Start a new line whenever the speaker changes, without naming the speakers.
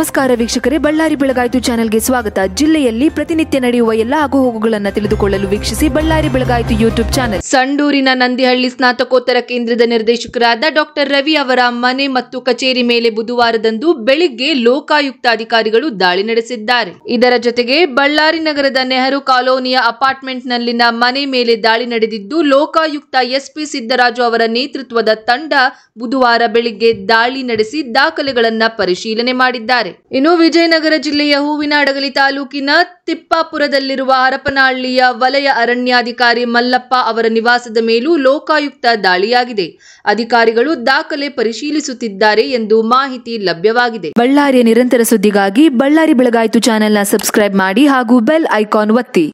ನಮಸ್ಕಾರ ವೀಕ್ಷಕರೇ ಬಳ್ಳಾರಿ ಬೆಳಗಾಯಿತು ಚಾನೆಲ್ಗೆ ಸ್ವಾಗತ ಜಿಲ್ಲೆಯಲ್ಲಿ ಪ್ರತಿನಿತ್ಯ ನಡೆಯುವ ಎಲ್ಲ ಆಗುಹೋಗುಗಳನ್ನು ತಿಳಿದುಕೊಳ್ಳಲು ವೀಕ್ಷಿಸಿ ಬಳ್ಳಾರಿ ಬೆಳಗಾಯಿತು ಯೂಟ್ಯೂಬ್ ಚಾನೆಲ್ ಸಂಡೂರಿನ ನಂದಿಹಳ್ಳಿ ಸ್ನಾತಕೋತ್ತರ ಕೇಂದ್ರದ ನಿರ್ದೇಶಕರಾದ ಡಾಕ್ಟರ್ ರವಿ ಅವರ ಮನೆ ಮತ್ತು ಕಚೇರಿ ಮೇಲೆ ಬುಧವಾರದಂದು ಬೆಳಿಗ್ಗೆ ಲೋಕಾಯುಕ್ತ ಅಧಿಕಾರಿಗಳು ದಾಳಿ ನಡೆಸಿದ್ದಾರೆ ಇದರ ಜೊತೆಗೆ ಬಳ್ಳಾರಿ ನಗರದ ನೆಹರು ಕಾಲೋನಿಯ ಅಪಾರ್ಟ್ಮೆಂಟ್ನಲ್ಲಿನ ಮನೆ ಮೇಲೆ ದಾಳಿ ನಡೆದಿದ್ದು ಲೋಕಾಯುಕ್ತ ಎಸ್ಪಿ ಸಿದ್ದರಾಜು ಅವರ ನೇತೃತ್ವದ ತಂಡ ಬುಧವಾರ ಬೆಳಿಗ್ಗೆ ದಾಳಿ ನಡೆಸಿ ದಾಖಲೆಗಳನ್ನು ಪರಿಶೀಲನೆ ಮಾಡಿದ್ದಾರೆ ಇನ್ನು ವಿಜಯನಗರ ಜಿಲ್ಲೆಯ ಹೂವಿನ ಅಡಗಲಿ ತಾಲೂಕಿನ ತಿಪ್ಪಾಪುರದಲ್ಲಿರುವ ಹರಪನಹಳ್ಳಿಯ ವಲಯ ಅರಣ್ಯಾಧಿಕಾರಿ ಮಲ್ಲಪ್ಪ ಅವರ ನಿವಾಸದ ಮೇಲೂ ಲೋಕಾಯುಕ್ತ ದಾಳಿಯಾಗಿದೆ ಅಧಿಕಾರಿಗಳು ದಾಖಲೆ ಪರಿಶೀಲಿಸುತ್ತಿದ್ದಾರೆ ಎಂದು ಮಾಹಿತಿ ಲಭ್ಯವಾಗಿದೆ ಬಳ್ಳಾರಿಯ ನಿರಂತರ ಸುದ್ದಿಗಾಗಿ ಬಳ್ಳಾರಿ ಬೆಳಗಾಯಿತು ಚಾನೆಲ್ನ ಸಬ್ಸ್ಕ್ರೈಬ್ ಮಾಡಿ ಹಾಗೂ ಬೆಲ್ ಐಕಾನ್ ಒತ್ತಿ